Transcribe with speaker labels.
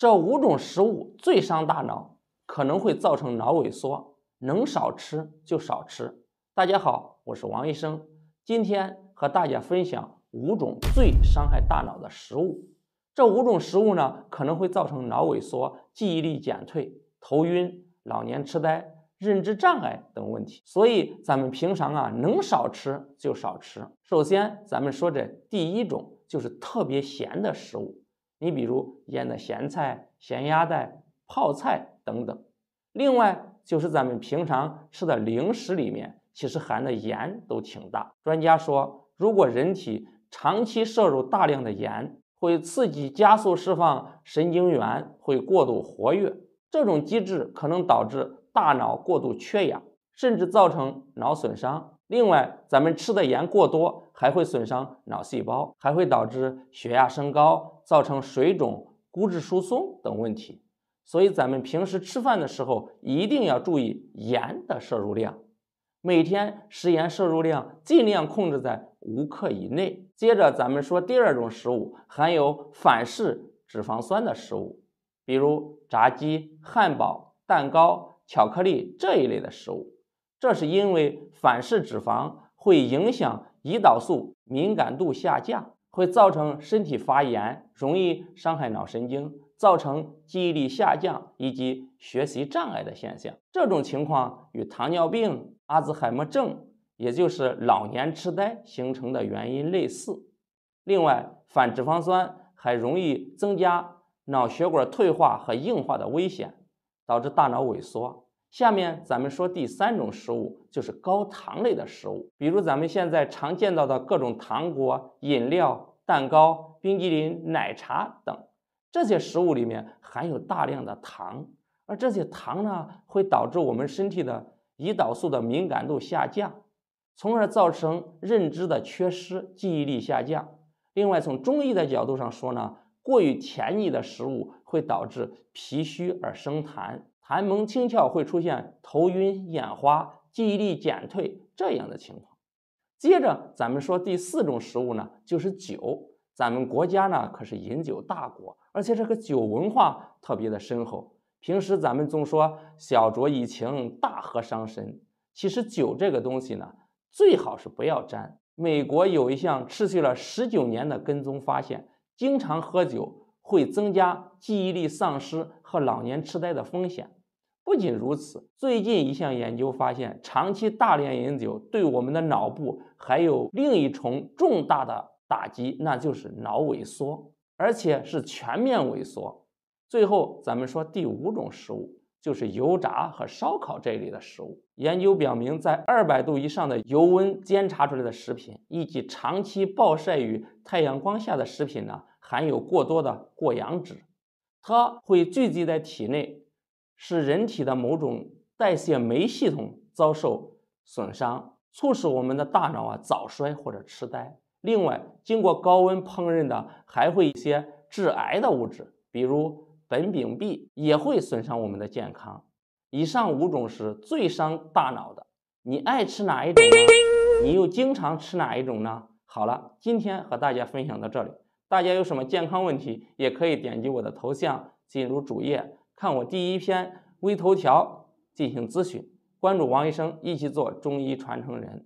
Speaker 1: 这五种食物最伤大脑，可能会造成脑萎缩，能少吃就少吃。大家好，我是王医生，今天和大家分享五种最伤害大脑的食物。这五种食物呢，可能会造成脑萎缩、记忆力减退、头晕、老年痴呆、认知障碍等问题。所以，咱们平常啊，能少吃就少吃。首先，咱们说这第一种就是特别咸的食物。你比如腌的咸菜、咸鸭蛋、泡菜等等，另外就是咱们平常吃的零食里面，其实含的盐都挺大。专家说，如果人体长期摄入大量的盐，会刺激加速释放神经元，会过度活跃，这种机制可能导致大脑过度缺氧，甚至造成脑损伤。另外，咱们吃的盐过多，还会损伤脑细胞，还会导致血压升高，造成水肿、骨质疏松等问题。所以，咱们平时吃饭的时候一定要注意盐的摄入量，每天食盐摄入量尽量控制在五克以内。接着，咱们说第二种食物，含有反式脂肪酸的食物，比如炸鸡、汉堡、蛋糕、巧克力这一类的食物。这是因为反式脂肪会影响胰岛素敏感度下降，会造成身体发炎，容易伤害脑神经，造成记忆力下降以及学习障碍的现象。这种情况与糖尿病、阿兹海默症，也就是老年痴呆形成的原因类似。另外，反脂肪酸还容易增加脑血管退化和硬化的危险，导致大脑萎缩。下面咱们说第三种食物，就是高糖类的食物，比如咱们现在常见到的各种糖果、饮料、蛋糕、冰激凌、奶茶等，这些食物里面含有大量的糖，而这些糖呢，会导致我们身体的胰岛素的敏感度下降，从而造成认知的缺失、记忆力下降。另外，从中医的角度上说呢，过于甜腻的食物会导致脾虚而生痰。寒蒙清窍会出现头晕眼花、记忆力减退这样的情况。接着，咱们说第四种食物呢，就是酒。咱们国家呢可是饮酒大国，而且这个酒文化特别的深厚。平时咱们总说小酌怡情，大喝伤身。其实酒这个东西呢，最好是不要沾。美国有一项持续了十九年的跟踪发现，经常喝酒会增加记忆力丧失。和老年痴呆的风险。不仅如此，最近一项研究发现，长期大量饮酒对我们的脑部还有另一重重大的打击，那就是脑萎缩，而且是全面萎缩。最后，咱们说第五种食物，就是油炸和烧烤这一类的食物。研究表明，在二百度以上的油温煎炸出来的食品，以及长期暴晒于太阳光下的食品呢，含有过多的过氧脂。它会聚集在体内，使人体的某种代谢酶系统遭受损伤，促使我们的大脑啊早衰或者痴呆。另外，经过高温烹饪的还会一些致癌的物质，比如苯丙芘，也会损伤我们的健康。以上五种是最伤大脑的，你爱吃哪一种？你又经常吃哪一种呢？好了，今天和大家分享到这里。大家有什么健康问题，也可以点击我的头像进入主页，看我第一篇微头条进行咨询。关注王医生，一起做中医传承人。